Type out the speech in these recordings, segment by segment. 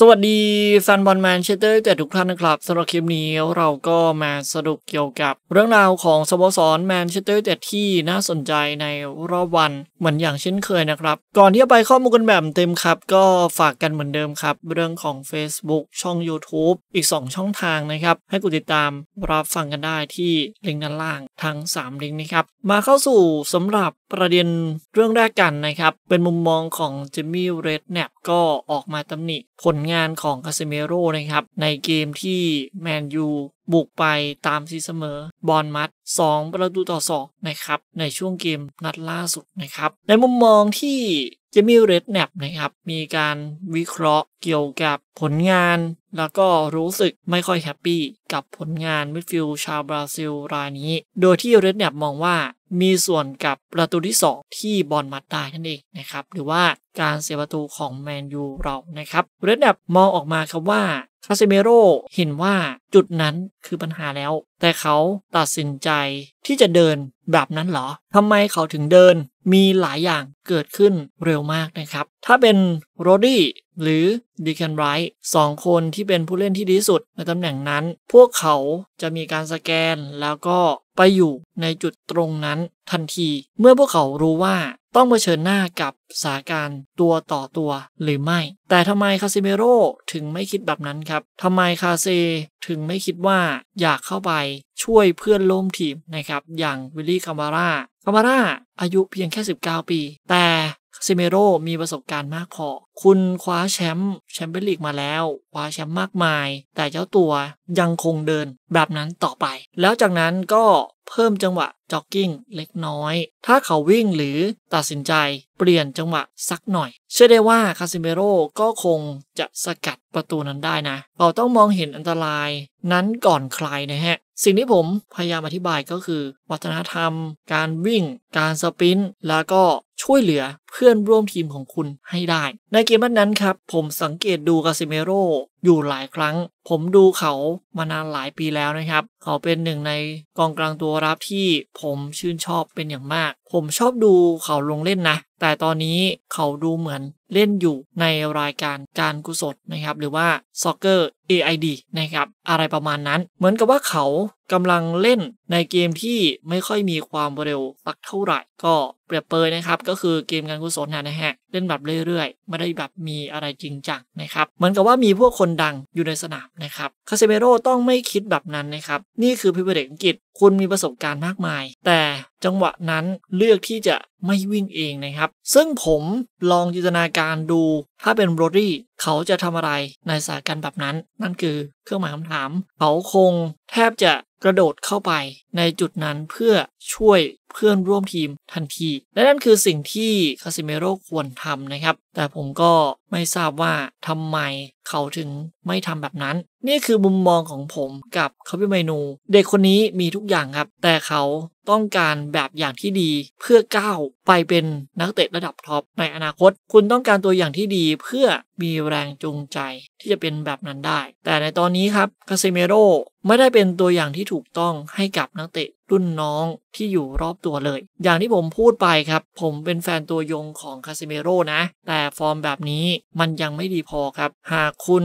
สวัสดีแฟนบอลแมนเชสเตอร์แต่ทุกท่านนะครับสำหรับคลิปนี้เราก็มาสรุปเกี่ยวกับ เรื่องราวของสโมสรแมนเชสเตอร์แต่ที่น่าสนใจในรอบวันเหมือนอย่างเช่นเคยนะครับก่อนที่จะไปข้อมูลกันแบบเต็มครับก็ฝากกันเหมือนเดิมครับ เรื่องของ Facebook ช่อง YouTube อีก 2 ช่องทางนะครับให้กดติดตามรับฟังกันได้ที่ลิงก์ด้านล่างทั้ง3 ลิงก์นะครับมาเข้าสู่สำหรับประเด็นเรื่องแรกกันนะครับ เป็นมุมมองของเจมี่ เรดแนปก็ออกมาตำหนิผลงานของคาเซเมโรนะครับ ในเกมที่แมนยูบุกไปตามซีเสมอบอลมัด 2 ประตูต่อ2นะครับในช่วงเกมนัดล่าสุดนะครับ ในมุมมองที่จมี่เรดแนปนะครับ มีการวิเคราะห์เกี่ยวกับผลงาน แล้วก็รู้สึกไม่ค่อยแฮปปี้กับผลงานมิดฟิลด์ชาวบราซิลรายนี้ โดยที่เรดแนปมองว่ามีส่วนกับประตูที่ 2 ที่บอลมัดได้นั่นเองนะครับ หรือว่าการเสียประตูของแมนยูเรานะครับ เรดแนปมองออกมาครับว่าคาเซเมโรเห็นว่าจุดนั้นคือปัญหาแล้ว แต่เขาตัดสินใจที่จะเดินแบบนั้นเหรอทำไมเขาถึงเดินมีหลายอย่างเกิดขึ้นเร็วมากนะครับ ถ้าเป็นโรดี้หรือดิคันไรท์สองคนที่เป็นผู้เล่นที่ดีสุดในตำแหน่งนั้น พวกเขาจะมีการสแกนแล้วก็ไปอยู่ในจุดตรงนั้นทันที เมื่อพวกเขารู้ว่าต้องเผชิญหน้ากับสาการตัวต่อตัวหรือไม่ แต่ทำไมคาซิเมโร่ถึงไม่คิดแบบนั้นครับ ทำไมคาเซถึงไม่คิดว่าอยากเข้าไปช่วยเพื่อนร่วมทีมนะครับ อย่างวิลลี่คามาร่าคามาร่าอายุเพียงแค่ 19 ปี แต่คาซิเมโรมีประสบการณ์มากพอคุณคว้าแชมป์แชมเปี้ยนลีกมาแล้ว คว้าแชมป์มากมาย แต่เจ้าตัวยังคงเดินแบบนั้นต่อไป แล้วจากนั้นก็เพิ่มจังหวะจ็อกกิ้งเล็กน้อย ถ้าเขาวิ่งหรือตัดสินใจเปลี่ยนจังหวะสักหน่อย เชื่อได้ว่าคาซิเมโรก็คงจะสกัดประตูนั้นได้นะเราต้องมองเห็นอันตราย นั้นก่อนใครนะฮะ สิ่งที่ผมพยายามอธิบายก็คือวัฒนธรรม การวิ่ง การสปรินต์แล้วก็ช่วยเหลือเพื่อนร่วมทีมของคุณให้ได้ ในเกมนั้นครับ ผมสังเกตดูกาซิเมโรอยู่หลายครั้ง ผมดูเขามานานหลายปีแล้วนะครับ เขาเป็นหนึ่งในกองกลางตัวรับที่ผมชื่นชอบเป็นอย่างมาก ผมชอบดูเขาลงเล่นนะ แต่ตอนนี้เขาดูเหมือนเล่นอยู่ในรายการการกุศลนะครับ หรือว่า Soccer AID นะครับอะไรประมาณนั้น เหมือนกับว่าเขากำลังเล่นในเกมที่ไม่ค่อยมีความเร็วสักเท่าไหร่ก็เปรียบเปยนะครับ ก็คือเกมการกุศลนะฮะ เล่นแบบเรื่อยๆ ไม่ได้แบบมีอะไรจริงจังนะครับ เหมือนกับว่ามีพวกคนดังอยู่ในสนามนะครับคาเซเมโร่ต้องไม่คิดแบบนั้นนะครับ นี่คือพิเวเด็กอังกฤษคุณมีประสบการณ์มากมาย แต่จังหวะนั้นเลือกที่จะไม่วิ่งเองนะครับ ซึ่งผมลองจินตนาการดู ถ้าเป็นโรดี้เขาจะทำอะไรในสถานการณ์แบบนั้น นั่นคือเครื่องหมายคำถามเขาคง แทบจะกระโดดเข้าไปในจุดนั้นเพื่อช่วยเพื่อนร่วมทีมทันที และนั่นคือสิ่งที่คาซิเมโร่ควรทำนะครับแต่ผมก็ไม่ทราบว่าทำไมเขาถึงไม่ทำแบบนั้นนี่คือมุมมองของผมกับเคาีิเมนูเด็กคนนี้มีทุกอย่างครับ แต่เขาต้องการแบบอย่างที่ดีเพื่อก้าวไปเป็นนักเตะระดับท็อปในอนาคต คุณต้องการตัวอย่างที่ดีเพื่อมีแรงจูงใจที่จะเป็นแบบนั้นได้ แต่ในตอนนี้ครับคาเซเมโรไม่ได้เป็นตัวอย่างที่ถูกต้องให้กับนักเตะรุ่นน้องที่อยู่รอบตัวเลย อย่างที่ผมพูดไปครับ ผมเป็นแฟนตัวยงของคาเซเมโรนะ แต่แต่ฟอร์มแบบนี้มันยังไม่ดีพอครับ หากคุณ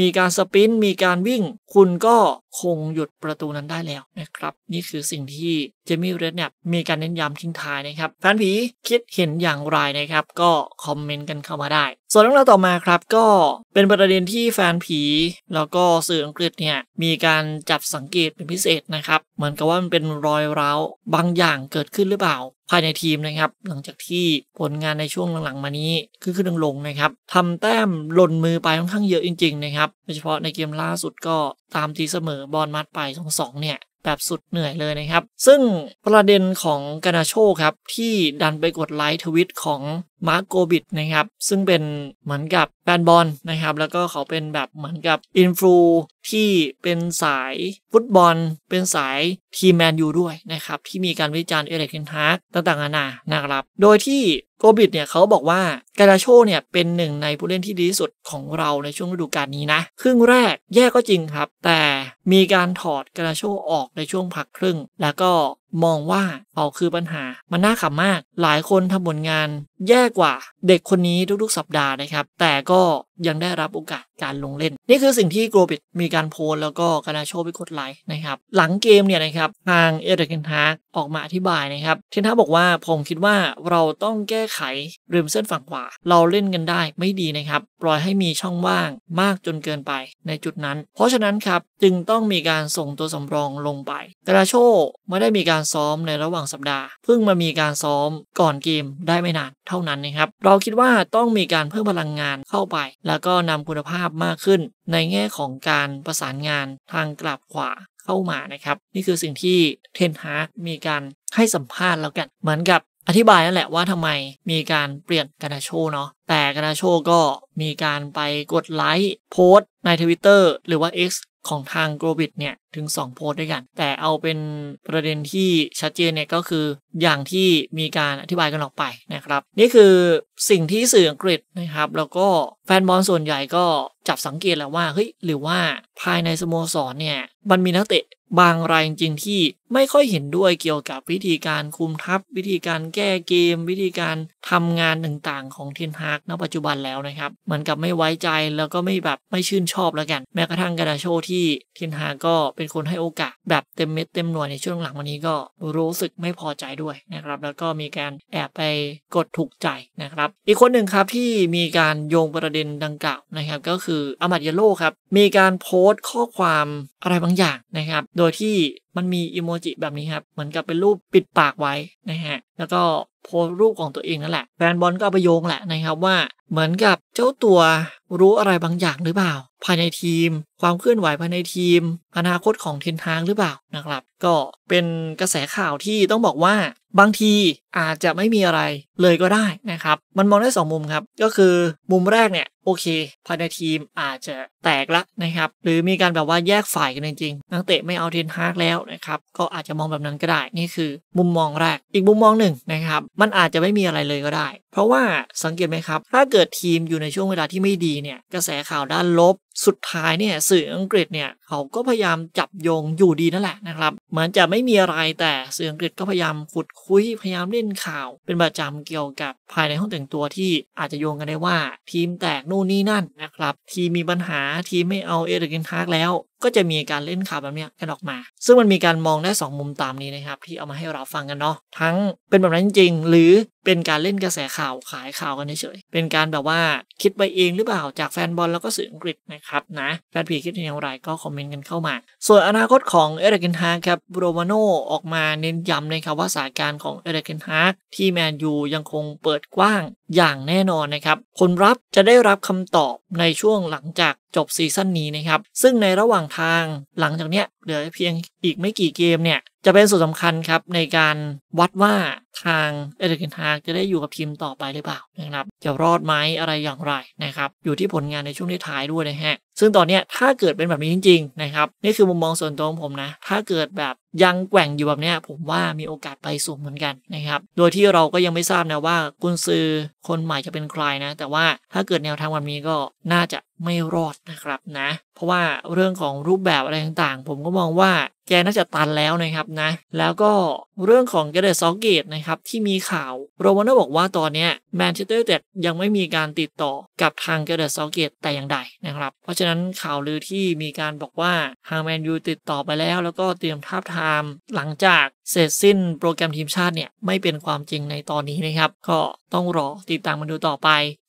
มีการสปินมีการวิ่ง คุณก็คงหยุดประตูนั้นได้แล้วนะครับ นี่คือสิ่งที่เจมี่เรดเนี่ยมีการเน้นย้ำทิ้งท้ายนะครับ แฟนผีคิดเห็นอย่างไรนะครับ ก็คอมเมนต์กันเข้ามาได้ส่วนเรื่องราวต่อมาครับ ก็เป็นประเด็นที่แฟนผีแล้วก็สื่ออังกฤษเนี่ย มีการจับสังเกตเป็นพิเศษนะครับเหมือนกับว่ามันเป็นรอยร้าวบางอย่างเกิดขึ้นหรือเปล่าภายในทีมนะครับหลังจากที่ผลงานในช่วงหลังๆ มานี้ คือขึ้นลงนะครับทำแต้มหล่นมือไปค่อนข้างเยอะจริง ๆ นะครับโดยเฉพาะในเกมล่าสุดก็ตามทีเสมอบอลมัดไป2-2เนี่ย แบบสุดเหนื่อยเลยนะครับ ซึ่งประเด็นของกานาโชครับ ที่ดันไปกดไลค์ทวิตของมาร์กโกบิดนะครับซึ่งเป็นเหมือนกับแฟนบอลนะครับ แล้วก็เขาเป็นแบบเหมือนกับอินฟลูที่เป็นสายฟุตบอลเป็นสายทีมแมนยูด้วยนะครับที่มีการวิจารณ์เอเล็กเทนฮาร์กต่างๆนานานะครับ โดยที่โกบิดเนี่ยเขาบอกว่าการาโชเนี่ยเป็นหนึ่งในผู้เล่นที่ดีที่สุดของเราในช่วงฤดูกาลนี้นะ ครึ่งแรกแย่ก็จริงครับแต่มีการถอดการาโชออกในช่วงพักครึ่งแล้วก็มองว่าเขาคือปัญหา มันน่าขำมาก หลายคนทำผลงาน แย่กว่าเด็กคนนี้ทุกๆ สัปดาห์นะครับ แต่ก็ยังได้รับโอกาสการลงเล่น นี่คือสิ่งที่โกลบิดมีการโพลแล้วก็กานาโชไปกดไลค์นะครับหลังเกมเนี่ยนะครับทางเอเดรเทนฮาออกมาอธิบายนะครับเทนทาบอกว่าผมคิดว่าเราต้องแก้ไขริมเส้นฝั่งขวา เราเล่นกันได้ไม่ดีนะครับปล่อยให้มีช่องว่างมากจนเกินไปในจุดนั้น เพราะฉะนั้นครับจึงต้องมีการส่งตัวสำรองลงไปกานาโชไม่ได้มีการการซ้อมในระหว่างสัปดาห์เพิ่งมามีการซ้อมก่อนเกมได้ไม่นานเท่านั้นนะครับ เราคิดว่าต้องมีการเพิ่มพลังงานเข้าไป แล้วก็นำคุณภาพมากขึ้นในแง่ของการประสานงานทางกลับขวาเข้ามานะครับ นี่คือสิ่งที่เทนฮาร์กมีการให้สัมภาษณ์แล้วกันเหมือนกับอธิบายนั่นแหละว่าทำไมมีการเปลี่ยนกานาโชเนาะแต่กานาโชก็มีการไปกดไลค์โพสในทวิตเตอร์หรือว่า X ของทางโกลบิดเนี่ย ถึง2 โพสต์ด้วยกัน แต่เอาเป็นประเด็นที่ชัดเจนเนี่ย ก็คืออย่างที่มีการอธิบายกันออกไปนะครับ นี่คือสิ่งที่สื่ออังกฤษนะครับ แล้วก็แฟนบอลส่วนใหญ่ก็จับสังเกตแล้วว่าเฮ้ยหรือว่าภายในสโมสรเนี่ยมันมีนักเตะบางรายจริงที่ไม่ค่อยเห็นด้วยเกี่ยวกับวิธีการคุมทัพ วิธีการแก้เกม วิธีการทำงานต่างๆ ของเทนฮากณปัจจุบันแล้วนะครับ เหมือนกับไม่ไว้ใจแล้วก็ไม่แบบไม่ชื่นชอบแล้วกัน แม้กระทั่งกาดาโชที่เทนฮากก็เป็นคนให้โอกาส แบบเต็มเม็ดเต็มหน่วยในช่วงหลังวันนี้ก็รู้สึกไม่พอใจด้วยนะครับ แล้วก็มีการแอบไปกดถูกใจนะครับ อีกคนหนึ่งครับที่มีการโยงประเด็นดังกล่าวนะครับก็คือืออามัดิโลครับมีการโพสต์ข้อความอะไรบางอย่างนะครับ โดยที่มันมีอิโมจิแบบนี้ครับเหมือนกับเป็นรูปปิดปากไว้ นะฮะแล้วก็โพสรูปของตัวเองนั่นแหละแฟนบอลก็เอาไปโยงแหละนะครับว่าเหมือนกับเจ้าตัวรู้อะไรบางอย่างหรือเปล่า ภายในทีม ความเคลื่อนไหวภายในทีม อนาคตของเทนทางหรือเปล่านะครับ ก็เป็นกระแสข่าวที่ต้องบอกว่าบางทีอาจจะไม่มีอะไรเลยก็ได้นะครับ มันมองได้2มุมครับ ก็คือมุมแรกเนี่ยโอเคภายในทีมอาจจะแตกละนะครับ หรือมีการแบบว่าแยกฝ่ายกันจริงๆนักเตะไม่เอาเทนฮากแล้วนะครับ ก็อาจจะมองแบบนั้นก็ได้ นี่คือมุมมองแรก อีกมุมมองหนึ่งนะครับ มันอาจจะไม่มีอะไรเลยก็ได้ เพราะว่าสังเกตไหมครับ ถ้าเกิดทีมอยู่ในช่วงเวลาที่ไม่ดีเนี่ย กระแสข่าวด้านลบสุดท้ายเนี่ยสื่ออังกฤษเนี่ยเขาก็พยายามจับโยงอยู่ดีนั่นแหละนะครับเหมือนจะไม่มีอะไรแต่สื่ออังกฤษก็พยายามขุดคุยพยายามเล่นข่าวเป็นประจำเกี่ยวกับภายในห้องแต่งตัวที่อาจจะโยงกันได้ว่าทีมแตกนู่นนี่นั่นนะครับทีมมีปัญหาทีมไม่เอาเอเดรียนทากแล้วก็จะมีการเล่นข่าวแบบนี้กันออกมา ซึ่งมันมีการมองได้ 2 มุมตามนี้นะครับที่เอามาให้เราฟังกันเนาะ ทั้งเป็นแบบนั้นจริง หรือเป็นการเล่นกระแสข่าวขายข่าวกันเฉย เป็นการแบบว่าคิดไปเองหรือเปล่าจากแฟนบอลแล้วก็สื่ออังกฤษนะครับนะแฟนผีคิดอย่างไรก็คอมเมนต์กันเข้ามา ส่วนอนาคตของเอเดกินฮาร์ครับโรมาโนออกมาเน้นย้ำนะครับว่าสาการของเอเดกินฮาร์ที่แมนยูยังคงเปิดกว้างอย่างแน่นอนนะครับ คนรับจะได้รับคำตอบในช่วงหลังจากจบซีซั่นนี้นะครับ ซึ่งในระหว่างทางหลังจากเนี้ยเหลือเพียงอีกไม่กี่เกมเนี่ย จะเป็นส่วนสำคัญครับในการวัดว่าทางเอเดกินฮากจะได้อยู่กับทีมต่อไปหรือเปล่านะครับจะรอดไหมอะไรอย่างไรนะครับ อยู่ที่ผลงานในช่วงที่ท้ายด้วยนะฮะซึ่งตอนนี้ถ้าเกิดเป็นแบบนี้จริง ๆนะครับนี่คือมุมมองส่วนตัวของผมนะ ถ้าเกิดแบบยังแกว่งอยู่แบบนี้ผมว่ามีโอกาสไปสูงเหมือนกันนะครับ โดยที่เราก็ยังไม่ทราบนะว่ากุนซือคนใหม่จะเป็นใครนะ แต่ว่าถ้าเกิดแนวทางวันนี้ก็น่าจะไม่รอดนะครับนะ เพราะว่าเรื่องของรูปแบบอะไรต่างๆ ผมก็มองว่า แกน่าจะตันแล้วนะครับนะ แล้วก็เรื่องของเกเรตซอกเกตนะครับที่มีข่าว โรมาเน่บอกว่าตอนนี้แมนเชสเตอร์ยูไนเต็ดยังไม่มีการติดต่อกับทางเกเรตซอกเกตแต่อย่างใดนะครับ เพราะฉะนั้นข่าวลือที่มีการบอกว่าทางแมนยูติดต่อไปแล้วแล้วก็เตรียมท้าบทามหลังจากเสร็จสิ้นโปรแกรมทีมชาติเนี่ย ไม่เป็นความจริงในตอนนี้นะครับ ก็ต้องรอติดตามมันดูต่อไป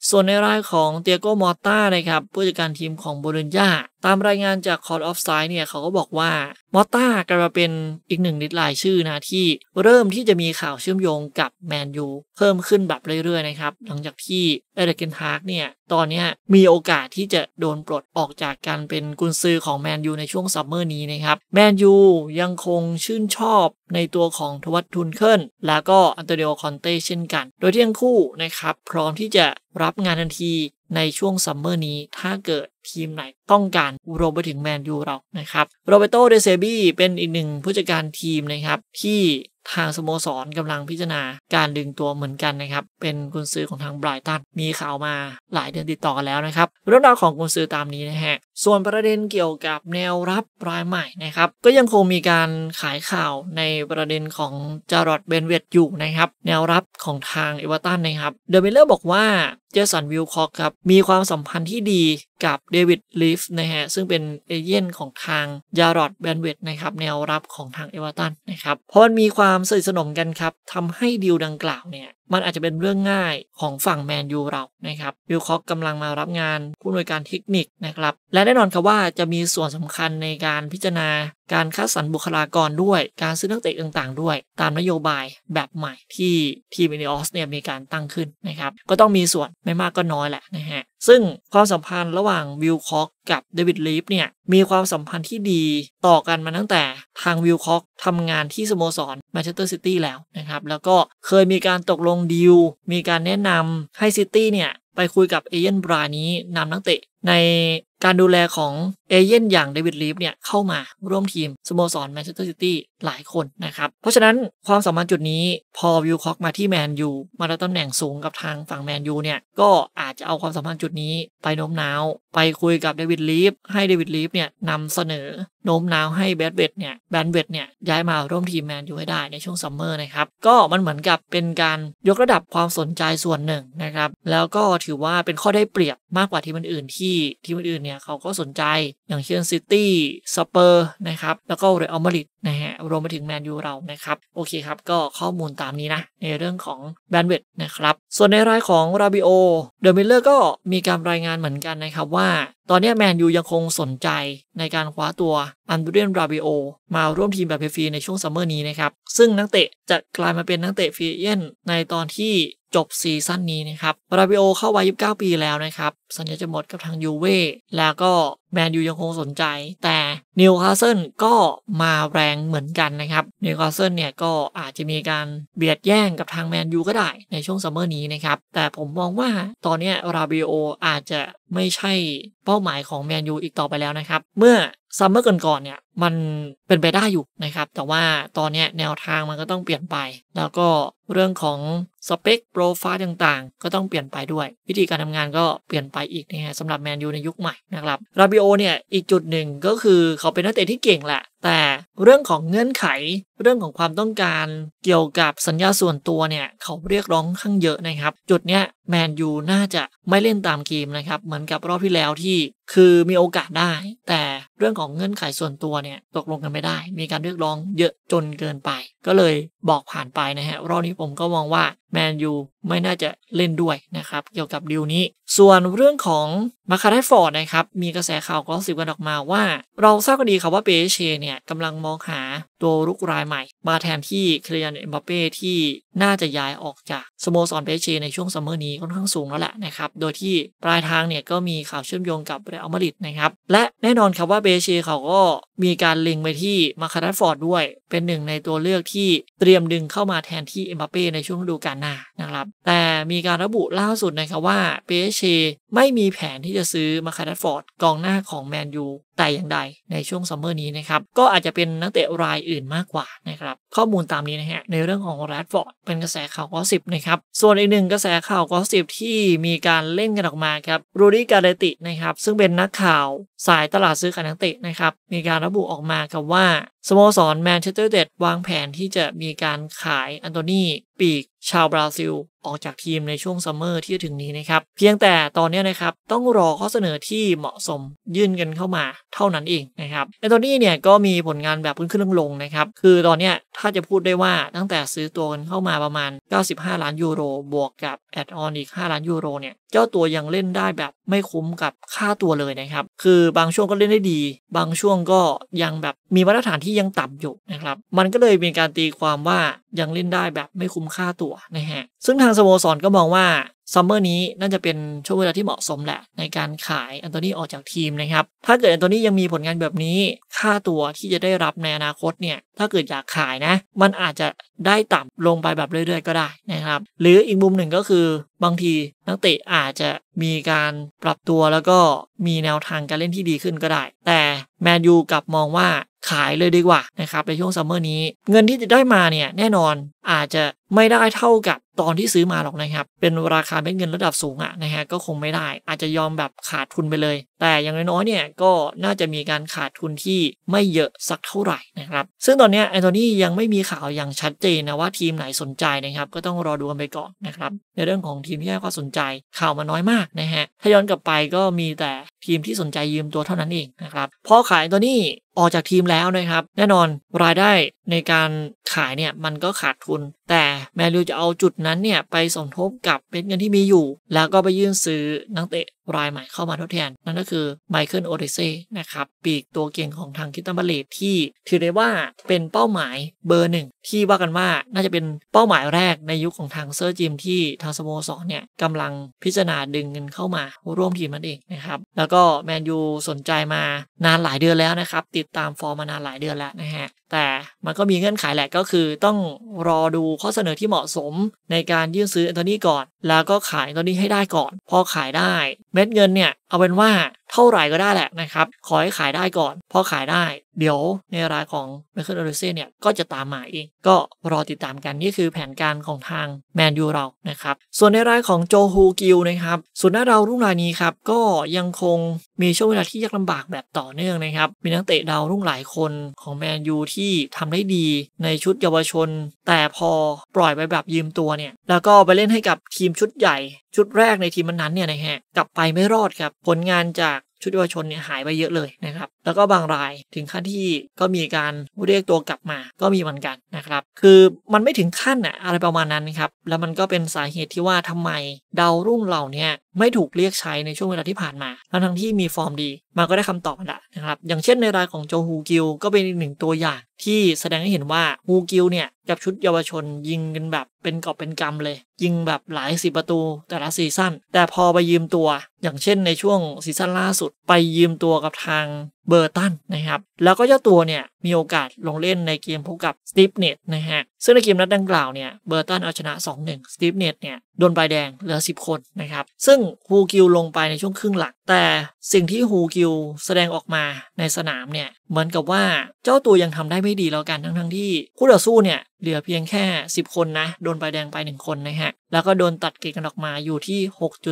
ส่วนในรายของเตียโกมอตตานะครับ ผู้จัดการทีมของโบลิญญาตามรายงานจากคอร์ดออฟไซด์เนี่ย เขาก็บอกว่ามอตตากลายมาเป็นอีกหนึ่งนิดลายชื่อนะที่เริ่มที่จะมีข่าวเชื่อมโยงกับแมนยูเพิ่มขึ้นแบบเรื่อยๆนะครับหลังจากที่เอเดกเกนฮาร์กเนี่ยตอนนี้มีโอกาสที่จะโดนปลดออกจากการเป็นกุนซือของแมนยูในช่วงซัมเมอร์นี้นะครับแมนยูยังคงชื่นชอบในตัวของทวัตทุนเคิลแล้วก็อันโตเดโอคอนเต้เช่นกัน โดยที่ทั้งคู่นะครับพร้อมที่จะรับงานทันทีในช่วงซัมเมอร์นี้ ถ้าเกิดทีมไหนต้องการโรเบิร์ตงแมนยูเรานะครับโรเบโตเดเซบีเป็นอีกหนึ่งผู้จัดการทีมนะครับ ที่ทางสโมสรกำลังพิจารณาการดึงตัวเหมือนกันนะครับเป็นกุนซือของทางไบรตัน มีข่าวมาหลายเดือนติดต่อกันแล้วนะครับเรื่องราวของกุนซือตามนี้นะฮะส่วนประเด็นเกี่ยวกับแนวรับรายใหม่นะครับก็ยังคงมีการขายข่าวในประเด็นของจารอดเบนเวตอยู่นะครับแนวรับของทางเอเวอร์ตันนะครับเดอเิลเลอร์บอกว่าเจสันวิลคอกครับมีความสัมพันธ์ที่ดีกับเดวิดลิฟนะฮะซึ่งเป็นเอเย่นของทางจารอดเบนเวตนะครับแนวรับของทางเอเวอร์ตันนะครับเพราะมันมีความสนิทสนมกันครับทำให้ดีลดังกล่าวเนี่ยมันอาจจะเป็นเรื่องง่ายของฝั่งแมนยูเรานะครับ วิลคอกกำลังมารับงานผู้อำนวยการเทคนิคนะครับ และแน่นอนครับว่าจะมีส่วนสำคัญในการพิจารณาการคัดสรรบุคลากรด้วย การซื้อนักเตะต่างๆด้วย ตามนโยบายแบบใหม่ที่ทีมเอเนอสเนี่ยมีการตั้งขึ้นนะครับก็ต้องมีส่วนไม่มากก็น้อยแหละนะฮะซึ่งความสัมพันธ์ระหว่างวิลคอกกับเดวิดลีฟเนี่ยมีความสัมพันธ์ที่ดีต่อกันมาตั้งแต่ทางวิลคอกทำงานที่สโมสรแมนเชสเตอร์ซิตี้แล้วนะครับ แล้วก็เคยมีการตกลงดีลมีการแนะนำให้ซิตี้เนี่ยไปคุยกับเอเย่นบรานี้นำนักเตะในการดูแลของเอเย่นอย่างเดวิดลีฟเนี่ยเข้ามาร่วมทีมสโมสรแมนเชสเตอร์ซิตี้หลายคนนะครับ เพราะฉะนั้นความสัมพันธ์จุดนี้พอวิลคอกมาที่แมนยูมาได้ตำแหน่งสูงกับทางฝั่งแมนยูเนี่ยก็อาจจะเอาความสัมพันธ์จุดนี้ไปโน้มน้าว ไปคุยกับเดวิดลีฟให้เดวิดลีฟเนี่ยนำเสนอโน้มน้าวให้แบดเวดเนี่ยแบนเวดเนี่ยย้ายมาร่วมทีมแมนยูให้ได้ในช่วงซัมเมอร์นะครับก็มันเหมือนกับเป็นการยกระดับความสนใจส่วนหนึ่งนะครับแล้วก็ถือว่าเป็นข้อได้เปรียบมากกว่าทีมอื่นๆที่ทีมอื่นๆเนี่ยเขาก็สนใจอย่างเช่นซิตี้สเปอร์นะครับ แล้วก็เรอัลมาดริดนะฮะ รวมไปถึงแมนยูเรานะครับ โอเคครับ ก็ข้อมูลตามนี้นะ ในเรื่องของแบนด์เวดนะครับ ส่วนในรายของราบิโอเดอะมิลเลอร์ก็มีการรายงานเหมือนกันนะครับว่าตอนนี้แมนยูยังคงสนใจในการคว้าตัวอันเดรียนราบิโอมาร่วมทีมแบบฟรีในช่วงซัมเมอร์นี้นะครับ ซึ่งนักเตะจะกลายมาเป็นนักเตะฟรีเอ็นในตอนที่จบซีซั่นนี้นะครับราบิโอเข้าวัย29 ปีแล้วนะครับ สัญญาจะหมดกับทาง ยูเว่แล้วก็แมนยูยังคงสนใจ แต่นิวคาสเซิลก็มาแรงเหมือนกันนะครับนิวคาสเซิลเนี่ยก็อาจจะมีการเบียดแย่งกับทางแมนยูก็ได้ในช่วงซัมเมอร์นี้นะครับ แต่ผมมองว่าตอนนี้ราบิโออาจจะไม่ใช่เป้าหมายของแมนยูอีกต่อไปแล้วนะครับ เมื่อซัมเมอร์ก่อนๆเนี่ยมันเป็นไปได้อยู่นะครับแต่ว่าตอนนี้แนวทางมันก็ต้องเปลี่ยนไป แล้วก็เรื่องของสเปคโปรไฟล์ต่างๆ ก็ต้องเปลี่ยนไปด้วย วิธีการทำงานก็เปลี่ยนไปอีกนะฮะสำหรับแมนยูในยุคใหม่นะครับราบิโอเนี่ยอีกจุดหนึ่งก็คือเขาเป็นนักเตะที่เก่งแหละ แต่เรื่องของเงื่อนไข เรื่องของความต้องการเกี่ยวกับสัญญาส่วนตัวเนี่ยเขาเรียกร้องข้างเยอะนะครับ จุดเนี้ยแมนยูน่าจะไม่เล่นตามเกมนะครับเหมือนกับรอบที่แล้วที่คือมีโอกาสได้ แต่เรื่องของเงื่อนไขส่วนตัวเนี่ย ตกลงกันไม่ได้มีการเรียกร้องเยอะจนเกินไปก็เลยบอกผ่านไปนะฮะ รอบนี้ผมก็มองว่าแมนยูไม่น่าจะเล่นด้วยนะครับเกี่ยวกับดิวนี้ ส่วนเรื่องของมาคาเรฟอร์ดนะครับ มีกระแสข่าวก็สิบกันออกมาว่า เราทราบกันดีครับว่าเปเชเนี่ยกำลังมองหาตัวรุกรายใหม่ มาแทนที่เคลียนเอ็มบัปเป้ ที่น่าจะย้ายออกจากสโมสรเปเชในช่วงซัมเมอร์นี้ค่อนข้างสูงแล้วแหละนะครับโดยที่ปลายทางเนี่ยก็มีข่าวเชื่อมโยงกับเรอัลมาดริดนะครับและแน่นอนครับว่าเปเชเขาก็มีการเล็งไปที่มาคาเรฟอร์ดด้วยเป็นหนึ่งในตัวเลือกที่เตรียมดึงเข้ามาแทนที่เอ็มบัปเป้ในช่วงฤดูกาลหน้านะครับ แต่มีการระบุล่าสุดนะครับว่าเปเชไม่มีแผนที่จะซื้อมาคาดัดฟอร์ดกองหน้าของ แมนยูแต่อย่างใดในช่วงซัมเมอร์นี้นะครับก็อาจจะเป็นนักเตะรายอื่นมากกว่านะครับข้อมูลตามนี้นะฮะในเรื่องของแรดฟอร์ดเป็นกระแสข่าวกอสิบนะครับส่วนอีกหนึ่งกระแสข่าวกอสิบที่มีการเล่นกันออกมาครับรูดี้กาเลตินะครับซึ่งเป็นนักข่าวสายตลาดซื้อขายนักเตะนะครับมีการระบุออกมาครับว่าสโมสรแมนเชสเตอร์เดดวางแผนที่จะมีการขายอันโตนีปีกชาวบราซิลออกจากทีมในช่วงซัมเมอร์ที่จะถึงนี้นะครับ เพียงแต่ตอนนี้นะครับ ต้องรอข้อเสนอที่เหมาะสมยื่นกันเข้ามาเท่านั้นเองนะครับในตอนนี้เนี่ยก็มีผลงานแบบขึ้นขึ้นลงนะครับคือตอนนี้ถ้าจะพูดได้ว่าตั้งแต่ซื้อตัวกันเข้ามาประมาณ 95 ล้านยูโรบวกกับแอดออนอีก5ล้านยูโรเนี่ยเจ้าตัวยังเล่นได้แบบไม่คุ้มกับค่าตัวเลยนะครับ คือบางช่วงก็เล่นได้ดี บางช่วงก็ยังแบบมีมาตรฐานที่ยังต่ำอยู่นะครับ มันก็เลยมีการตีความว่ายังเล่นได้แบบไม่คุ้มค่าตัวนะฮะซึ่งทางสโมสรก็มองว่าซัมเมอร์นี้น่าจะเป็นช่วงเวลาที่เหมาะสมแหละในการขายอันโตนีออกจากทีมนะครับถ้าเกิดอันโตนียังมีผลงานแบบนี้ค่าตัวที่จะได้รับในอนาคตเนี่ยถ้าเกิดอยากขายนะมันอาจจะได้ต่ำลงไปแบบเรื่อยๆก็ได้นะครับ หรืออีกมุมหนึ่งก็คือบางทีนักเตะอาจจะมีการปรับตัวแล้วก็มีแนวทางการเล่นที่ดีขึ้นก็ได้แต่แมนยูกลับมองว่าขายเลยดีกว่านะครับในช่วงซัมเมอร์นี้เงินที่จะได้มาเนี่ยแน่นอนอาจจะไม่ได้เท่ากับตอนที่ซื้อมาหรอกนะครับ เป็นราคาเป็นเงินระดับสูงอะนะฮะ ก็คงไม่ได้ อาจจะยอมแบบขาดทุนไปเลย แต่อย่างน้อยๆเนี่ยก็น่าจะมีการขาดทุนที่ไม่เยอะสักเท่าไหร่นะครับ ซึ่งตอนนี้แอนโทนียังไม่มีข่าวอย่างชัดเจนนะว่า ทีมไหนสนใจนะครับ ก็ต้องรอดูกันไปก่อนนะครับ ในเรื่องของทีมที่ให้ความสนใจข่าวมาน้อยมากนะฮะถ้าย้อนกลับไปก็มีแต่ทีมที่สนใจยืมตัวเท่านั้นเองนะครับพอขายตัวนี้ออกจากทีมแล้วนะครับ แน่นอนรายได้ในการขายเนี่ยมันก็ขาดทุนแต่แมนยูจะเอาจุดนั้นเนี่ย ไปสมทบกับเป็นเงินที่มีอยู่ แล้วก็ไปยื่นซื้อนักเตะรายใหม่เข้ามาทดแทนนั่นก็คือไมเคิลโอเดเซีนะครับ ปีกตัวเก่งของทางคิตตันบลเลตที่ถือได้ว่าเป็นเป้าหมายเบอร์หนึ่ง ที่ว่ากันว่าน่าจะเป็นเป้าหมายแรกในยุคของทางเซอร์จิมที่ทางสโมสรเนี่ยกำลังพิจารณาดึงเงินเข้ามาร่วมทีมนั่นเองนะครับ แล้วก็แมนยูสนใจมานานหลายเดือนแล้วนะครับ ติดตามฟอร์มมานานหลายเดือนแล้วนะฮะแต่มันก็มีเงื่อนไขแหละก็คือ ต้องรอดูข้อเสนอที่เหมาะสมในการยื่นซื้อแอนโทนีก่อน แล้วก็ขายแอนโทนีให้ได้ก่อน พอขายได้เม็ดเงินเนี่ยเอาเป็นว่าเท่าไหร่ก็ได้แหละนะครับ ขอให้ขายได้ก่อน พอขายได้ เดี๋ยวในรายของเมเคิลโอเเซ่เนี่ยก็จะตามมาเอง ก็รอติดตามกันนี่คือแผนการของทางแมนยูเรานะครับ ส่วนในรายของโจฮูกิลนะครับส่วนหน้าเรารุ่งรายนี้ครับ ก็ยังคงมีช่วงเวลาที่ยากลำบากแบบต่อเนื่องนะครับ มีนักเตะดาวรุ่งหลายคนของแมนยูที่ทำได้ดีในชุดเยาวชน แต่พอปล่อยไปแบบยืมตัวเนี่ย แล้วก็ไปเล่นให้กับทีมชุดใหญ่ ชุดแรกในทีมนั้นเนี่ยนะฮะกลับไปไม่รอดครับผลงานจากชุดเยาวชนเนี่ยหายไปเยอะเลยนะครับแล้วก็บางรายถึงขั้นที่ก็มีการเรียกตัวกลับมาก็มีเหมือนกันนะครับคือมันไม่ถึงขั้นอะอะไรประมาณนั้นครับแล้วมันก็เป็นสาเหตุที่ว่าทำไมดาวรุ่งเหล่านี้ไม่ถูกเรียกใช้ในช่วงเวลาที่ผ่านมาทั้งทั้งที่มีฟอร์มดีมันก็ได้คำตอบละนะครับอย่างเช่น ในรายของโจฮูกิลก็เป็นอีกหนึ่งตัวอย่างที่แสดงให้เห็นว่าฮูกิลเนี่ย กับชุดเยาวชนยิงกันแบบเป็นกอบเป็นกำเลย ยิงแบบหลายสิบประตูแต่ละซีซั่นแต่พอไปยืมตัว อย่างเช่นในช่วงซีซั่นล่าสุดไปยืมตัวกับทางเบอร์ตันนะครับ แล้วก็เจ้าตัวเนี่ย มีโอกาสลงเล่นในเกมพบกับสตีฟเนตนะฮะ ซึ่งในเกมนัดดังกล่าวเนี่ยเบอร์ตันเอาชนะ 2-1สตีฟเนตเนี่ย โดนใบแดงเหลือ 10 คนนะครับ ซึ่งฮูกิลลงไปในช่วงครึ่งหลัก แต่สิ่งที่ฮูกิลแสดงออกมาในสนามเนี่ย เหมือนกับว่าเจ้าตัวยังทำได้ไม่ดีแล้วกันทั้งทั้งที่คู่ต่อสู้เนี่ยเหลือเพียงแค่ 10 คนนะโดนใบแดงไป1คนนะฮะแล้วก็โดนตัดเกรดกันออกมาอยู่ที่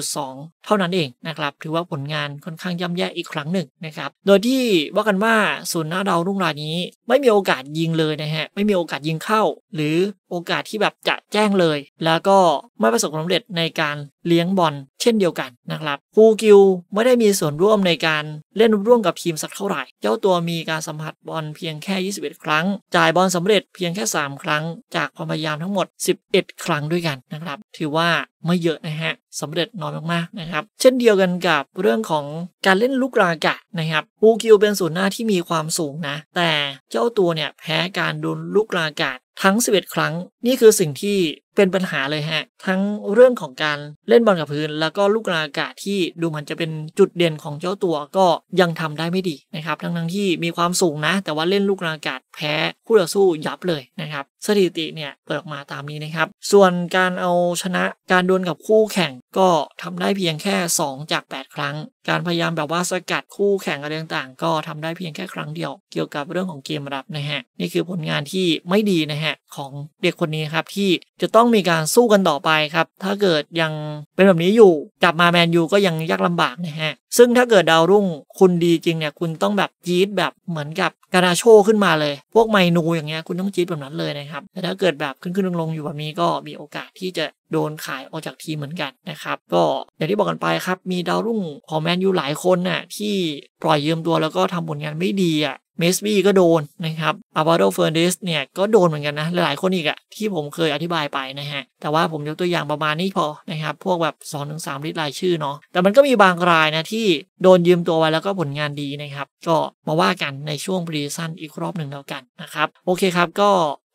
6.2 เท่านั้นเองนะครับถือว่าผลงานค่อนข้างย่ำแย่อีกครั้งหนึ่งนะครับโดยที่ว่ากันว่าศูนย์หน้าดาวรุ่งรายนี้ ไม่มีโอกาสยิงเลยนะฮะไม่มีโอกาสยิงเข้า หรือโอกาสที่แบบจะแจ้งเลย แล้วก็ไม่ประสบความสำเร็จในการเลี้ยงบอล เช่นเดียวกันนะครับฟูกิวไม่ได้มีส่วนร่วมในการเล่นร่วมกับทีมสักเท่าไหร่ เจ้าตัวมีการสัมผัสบอลเพียงแค่ 21 ครั้ง จ่ายบอลสำเร็จเพียงแค่3ครั้ง้งจากความพยายามทั้งหมด 11 ครั้งด้วยกันนะครับ ถือว่าไม่เยอะนะฮะสำเร็จน้อยมากๆนะครับ เช่นเดียวกันกับเรื่องของการเล่นลูกรากะนะครับฮูกิวเป็นศูนย์หน้าที่มีความสูงนะ แต่เจ้าตัวเนี่ยแพ้การโดนลูกรากาศทั้ง 11 ครั้ง นี่คือสิ่งที่เป็นปัญหาเลยฮะ ทั้งเรื่องของการเล่นบอลกับพื้น แล้วก็ลูกาอากาศที่ดูเหมือนจะเป็นจุดเด่นของเจ้าตัวก็ยังทำได้ไม่ดีนะครับ ทั้งทั้งที่มีความสูงนะ แต่ว่าเล่นลูกาอากาศพ้คู่ต่อสู้ยับเลยนะครับ สถิติเนี่ยเปิดออกมาตามนี้นะครับ ส่วนการเอาชนะการดวลกับคู่แข่งก็ทำได้เพียงแค่ 2 จาก 8 ครั้ง การพยายามแบบว่าสกัดคู่แข่งอะไรต่างๆ ก็ทำได้เพียงแค่ครั้งเดียว เกี่ยวกับเรื่องของเกมรับนะฮะนี่คือผลงานที่ไม่ดีนะฮะของเด็กคนนี้ครับที่จะต้องมีการสู้กันต่อไปครับถ้าเกิดยังเป็นแบบนี้อยู่กลับมาแมนยูก็ยังยากลำบากนะฮะซึ่งถ้าเกิดดาวรุ่งคุณดีจริงเนี่ยคุณต้องแบบจี๊ดแบบเหมือนกับกาดาโชขึ้นมาเลย พวกไมนูอย่างเงี้ยคุณต้องจี๊ดแบบนั้นเลยนะครับแต่ถ้าเกิดแบบขึ้นขึ้นลงลงอยู่แบบนี้ก็มีโอกาสที่จะโดนขายออกจากทีเหมือนกัน นะครับก็อย่างที่บอกกันไปครับมีดาวรุ่งของแมนยูหลายคนน่ะที่ปล่อยยืมตัวแล้วก็ทำผลงานไม่ดีอ่ะเมสบี้ก็โดนนะครับอาบาโดเฟอร์เดสเนี่ยก็โดนเหมือนกันนะ หลายคนอีกอะที่ผมเคยอธิบายไปนะฮะ แต่ว่าผมยกตัวอย่างประมาณนี้พอนะครับ พวกแบบ2สลิตรรายชื่อเนาะ แต่มันก็มีบางรายนะที่โดนยืมตัวไว้แล้วก็ผลงานดีนะครับ ก็มาว่ากันในช่วงปรีซั่นอีกรอบหนึ่งแล้วกันนะครับ โอเคครับ ก็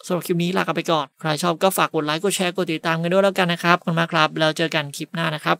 สำหรับคลิปนี้ลากไปก่อน ใครชอบก็ฝากกดไลค์ กดแชร์ กดติดตามกันด้วยแล้วกันนะครับ ขอบคุณมากครับ แล้วเจอกันคลิปหน้านะครับ